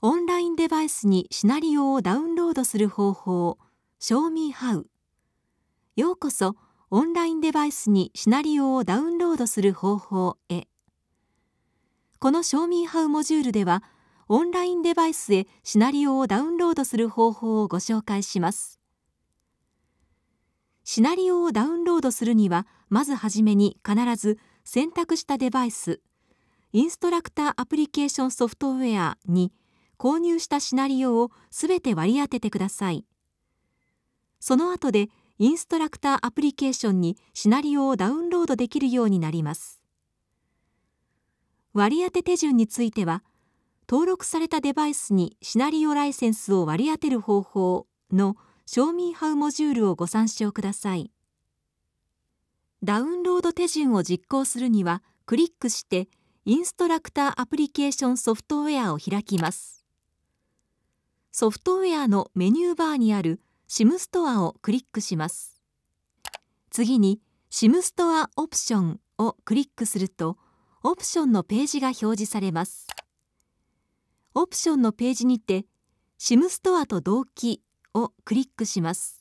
オンラインデバイスにシナリオをダウンロードする方法「ミーハウ」ようこそオンラインデバイスにシナリオをダウンロードする方法へこの「ミーハウ」モジュールではオンラインデバイスへシナリオをダウンロードする方法をご紹介しますシナリオをダウンロードするにはまずはじめに必ず選択したデバイスインストラクターアプリケーションソフトウェアに「購入したシナリオをすて割り当ててくださいその後でインストラクターアプリケーションにシナリオをダウンロードできるようになります割り当て手順については登録されたデバイスにシナリオライセンスを割り当てる方法の証明ハウモジュールをご参照くださいダウンロード手順を実行するにはクリックしてインストラクターアプリケーションソフトウェアを開きますソフトウェアのメニューバーにある SIM ストアをクリックします次に SIM ストアオプションをクリックするとオプションのページが表示されますオプションのページにて SIM ストアと同期をクリックします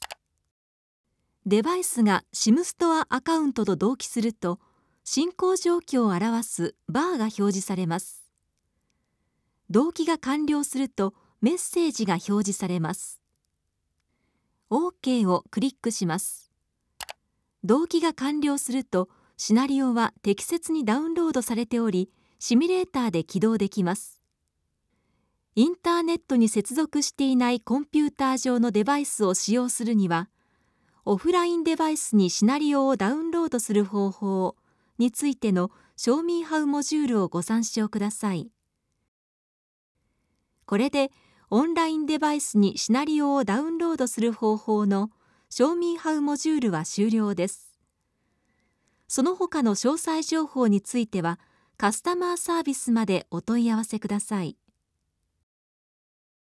デバイスが SIM ストアアカウントと同期すると進行状況を表すバーが表示されます同期が完了するとメッセージが表示されます OK をクリックします動機が完了するとシナリオは適切にダウンロードされておりシミュレーターで起動できますインターネットに接続していないコンピューター上のデバイスを使用するにはオフラインデバイスにシナリオをダウンロードする方法についての証明ハウモジュールをご参照くださいこれでオンラインデバイスにシナリオをダウンロードする方法の証明ハウモジュールは終了です。その他の詳細情報についてはカスタマーサービスまでお問い合わせください。